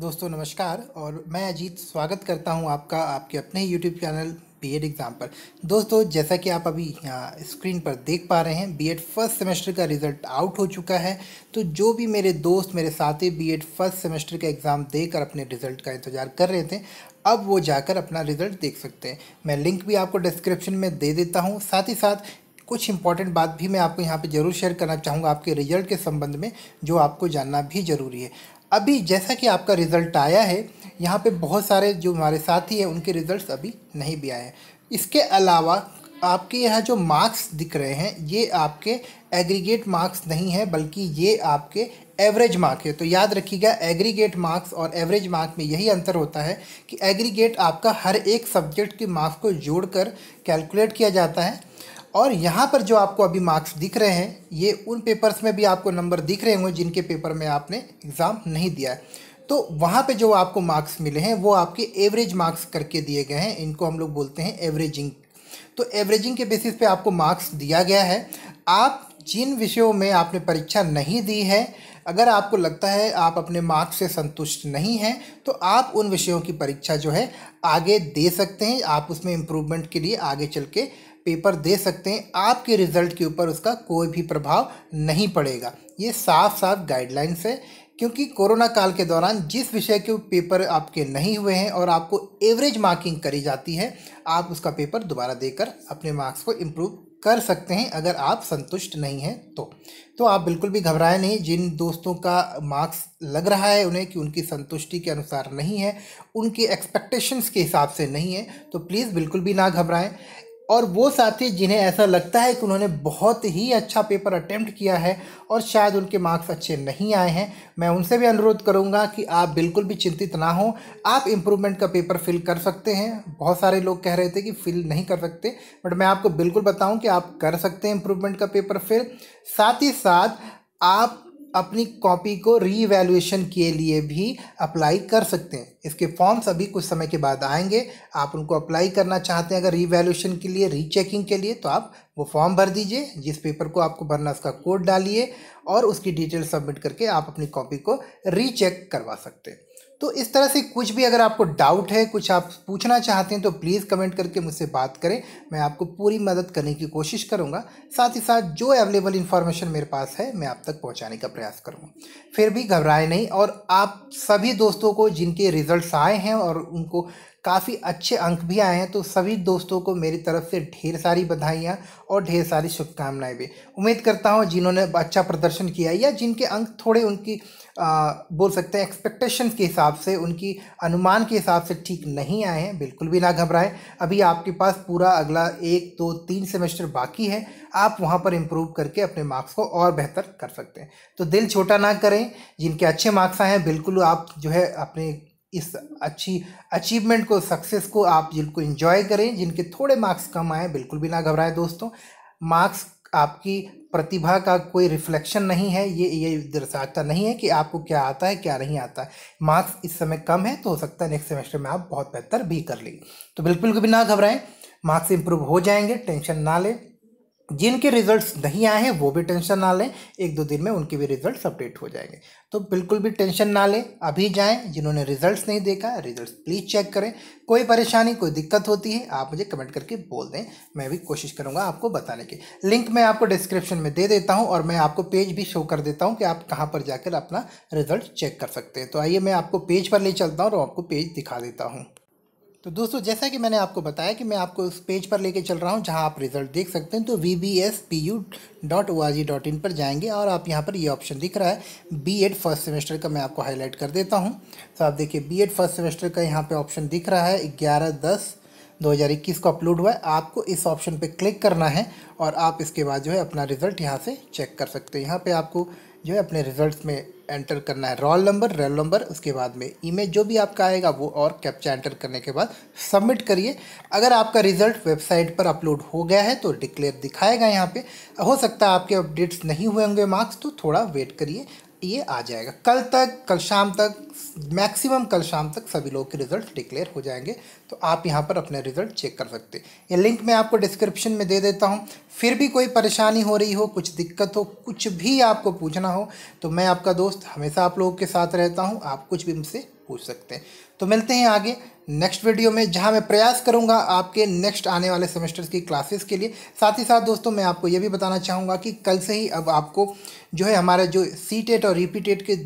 दोस्तों नमस्कार और मैं अजीत स्वागत करता हूं आपका आपके अपने YouTube channel B Ed exam पर दोस्तों जैसा कि आप अभी यहाँ स्क्रीन पर देख पा रहे हैं बी एड फर्स्ट सेमेस्टर का रिज़ल्ट आउट हो चुका है तो जो भी मेरे दोस्त मेरे साथी बी एड फर्स्ट सेमेस्टर का एग्ज़ाम देकर अपने रिज़ल्ट का इंतज़ार कर रहे थे अब वो जाकर अपना रिज़ल्ट देख सकते हैं मैं लिंक भी आपको डिस्क्रिप्शन में दे देता हूँ साथ ही साथ कुछ इंपॉर्टेंट बात भी मैं आपको यहाँ पे ज़रूर शेयर करना चाहूँगा आपके रिजल्ट के संबंध में जो आपको जानना भी ज़रूरी है अभी जैसा कि आपका रिज़ल्ट आया है यहाँ पे बहुत सारे जो हमारे साथी हैं उनके रिज़ल्ट अभी नहीं भी आए हैं इसके अलावा आपके यहाँ जो मार्क्स दिख रहे हैं ये आपके एग्रीगेट मार्क्स नहीं है बल्कि ये आपके एवरेज मार्क है तो याद रखिएगा एग्रीगेट मार्क्स और एवरेज मार्क में यही अंतर होता है कि एग्रीगेट आपका हर एक सब्जेक्ट के मार्क्स को जोड़कर कैलकुलेट किया जाता है और यहाँ पर जो आपको अभी मार्क्स दिख रहे हैं ये उन पेपर्स में भी आपको नंबर दिख रहे होंगे जिनके पेपर में आपने एग्ज़ाम नहीं दिया है तो वहाँ पे जो आपको मार्क्स मिले हैं वो आपके एवरेज मार्क्स करके दिए गए हैं इनको हम लोग बोलते हैं एवरेजिंग तो एवरेजिंग के बेसिस पे आपको मार्क्स दिया गया है आप जिन विषयों में आपने परीक्षा नहीं दी है अगर आपको लगता है आप अपने मार्क्स से संतुष्ट नहीं हैं तो आप उन विषयों की परीक्षा जो है आगे दे सकते हैं आप उसमें इम्प्रूवमेंट के लिए आगे चल के पेपर दे सकते हैं आपके रिजल्ट के ऊपर उसका कोई भी प्रभाव नहीं पड़ेगा ये साफ साफ गाइडलाइंस है क्योंकि कोरोना काल के दौरान जिस विषय के पेपर आपके नहीं हुए हैं और आपको एवरेज मार्किंग करी जाती है आप उसका पेपर दोबारा देकर अपने मार्क्स को इम्प्रूव कर सकते हैं अगर आप संतुष्ट नहीं हैं तो तो आप बिल्कुल भी घबराए नहीं जिन दोस्तों का मार्क्स लग रहा है उन्हें कि उनकी संतुष्टि के अनुसार नहीं है उनके एक्सपेक्टेशंस के हिसाब से नहीं है तो प्लीज़ बिल्कुल भी ना घबराएं और वो साथी जिन्हें ऐसा लगता है कि उन्होंने बहुत ही अच्छा पेपर अटैम्प्ट किया है और शायद उनके मार्क्स अच्छे नहीं आए हैं मैं उनसे भी अनुरोध करूंगा कि आप बिल्कुल भी चिंतित ना हो आप इम्प्रूवमेंट का पेपर फिल कर सकते हैं बहुत सारे लोग कह रहे थे कि फिल नहीं कर सकते बट मैं आपको बिल्कुल बताऊँ कि आप कर सकते हैं इम्प्रूवमेंट का पेपर फिल साथ ही साथ आप अपनी कॉपी को रीवैल्यूएशन के लिए भी अप्लाई कर सकते हैं इसके फॉर्म्स अभी कुछ समय के बाद आएंगे आप उनको अप्लाई करना चाहते हैं अगर रीवैल्यूएशन के लिए रीचेकिंग के लिए तो आप वो फॉर्म भर दीजिए जिस पेपर को आपको भरना उसका कोड डालिए और उसकी डिटेल सबमिट करके आप अपनी कॉपी को रीचेक करवा सकते हैं तो इस तरह से कुछ भी अगर आपको डाउट है कुछ आप पूछना चाहते हैं तो प्लीज़ कमेंट करके मुझसे बात करें मैं आपको पूरी मदद करने की कोशिश करूँगा साथ ही साथ जो अवेलेबल इन्फॉर्मेशन मेरे पास है मैं आप तक पहुँचाने का प्रयास करूँगा फिर भी घबराए नहीं और आप सभी दोस्तों को जिनके रिज़ल्ट आए हैं और उनको काफ़ी अच्छे अंक भी आए हैं तो सभी दोस्तों को मेरी तरफ से ढेर सारी बधाइयाँ और ढेर सारी शुभकामनाएं भी उम्मीद करता हूँ जिन्होंने अच्छा प्रदर्शन किया या जिनके अंक थोड़े उनकी आ, बोल सकते हैं एक्सपेक्टेशन के हिसाब से उनकी अनुमान के हिसाब से ठीक नहीं आए हैं बिल्कुल भी ना घबराएं अभी आपके पास पूरा अगला एक दो तो, तीन सेमेस्टर बाकी है आप वहाँ पर इम्प्रूव करके अपने मार्क्स को और बेहतर कर सकते हैं तो दिल छोटा ना करें जिनके अच्छे मार्क्स आए हैं बिल्कुल आप जो है अपने इस अच्छी अचीवमेंट को सक्सेस को आप जिनको इन्जॉय करें जिनके थोड़े मार्क्स कम आए बिल्कुल भी ना घबराएं दोस्तों मार्क्स आपकी प्रतिभा का कोई रिफ्लेक्शन नहीं है ये ये दर्शाता नहीं है कि आपको क्या आता है क्या नहीं आता है मार्क्स इस समय कम है तो हो सकता है नेक्स्ट सेमेस्टर में आप बहुत बेहतर भी कर लेंगे तो बिल्कुल भी ना घबराएं मार्क्स इंप्रूव हो जाएंगे टेंशन ना लें जिनके रिजल्ट्स नहीं आए हैं वो भी टेंशन ना लें एक दो दिन में उनके भी रिजल्ट्स अपडेट हो जाएंगे तो बिल्कुल भी टेंशन ना लें अभी जाएं जिन्होंने रिजल्ट्स नहीं देखा रिजल्ट्स प्लीज़ चेक करें कोई परेशानी कोई दिक्कत होती है आप मुझे कमेंट करके बोल दें मैं भी कोशिश करूँगा आपको बताने की लिंक मैं आपको डिस्क्रिप्शन में दे देता हूँ और मैं आपको पेज भी शो कर देता हूँ कि आप कहाँ पर जाकर अपना रिजल्ट चेक कर सकते हैं तो आइए मैं आपको पेज पर ले चलता हूँ और आपको पेज दिखा देता हूँ तो दोस्तों जैसा कि मैंने आपको बताया कि मैं आपको उस पेज पर लेके चल रहा हूँ जहाँ आप रिजल्ट देख सकते हैं तो V B S P U dot O R G dot in पर जाएंगे और आप यहाँ पर ये यह ऑप्शन दिख रहा है बी एड फर्स्ट सेमेस्टर का मैं आपको हाईलाइट कर देता हूँ तो आप देखिए बी एड फर्स्ट सेमेस्टर का यहाँ पर ऑप्शन दिख रहा है ग्यारह दस इक्कीस को अपलोड हुआ है आपको इस ऑप्शन पर क्लिक करना है और आप इसके बाद जो है अपना रिज़ल्ट यहाँ से चेक कर सकते हैं यहाँ पर आपको जो है अपने रिजल्ट में एंटर करना है रोल नंबर रोल नंबर उसके बाद में ईमेल जो भी आपका आएगा वो और कैप्चा एंटर करने के बाद सबमिट करिए अगर आपका रिजल्ट वेबसाइट पर अपलोड हो गया है तो डिक्लेयर दिखाएगा यहाँ पे हो सकता है आपके अपडेट्स नहीं हुए होंगे मार्क्स तो थोड़ा वेट करिए ये आ जाएगा कल तक कल शाम तक मैक्सिमम कल शाम तक सभी लोग के रिजल्ट डिक्लेयर हो जाएंगे तो आप यहाँ पर अपने रिजल्ट चेक कर सकते हैं ये लिंक मैं आपको डिस्क्रिप्शन में दे देता हूँ फिर भी कोई परेशानी हो रही हो कुछ दिक्कत हो कुछ भी आपको पूछना हो तो मैं आपका दोस्त हमेशा आप लोगों के साथ रहता हूँ आप कुछ भी मुझसे पूछ सकते हैं तो मिलते हैं आगे नेक्स्ट वीडियो में जहां मैं प्रयास करूंगा आपके नेक्स्ट आने वाले सेमेस्टर्स की क्लासेस के लिए साथ ही साथ दोस्तों मैं आपको ये भी बताना चाहूँगा कि कल से ही अब आपको जो है हमारे जो सी टेट e और रिपी e टेट e के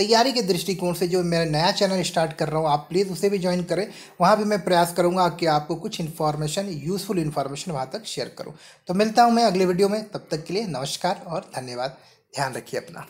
तैयारी के दृष्टिकोण से जो मेरा नया चैनल स्टार्ट कर रहा हूँ आप प्लीज़ उसे भी ज्वाइन करें वहाँ भी मैं प्रयास करूँगा कि आपको कुछ इन्फॉर्मेशन यूज़फुल इन्फॉर्मेशन वहाँ तक शेयर करूँ तो मिलता हूँ मैं अगले वीडियो में तब तक के लिए नमस्कार और धन्यवाद ध्यान रखिए अपना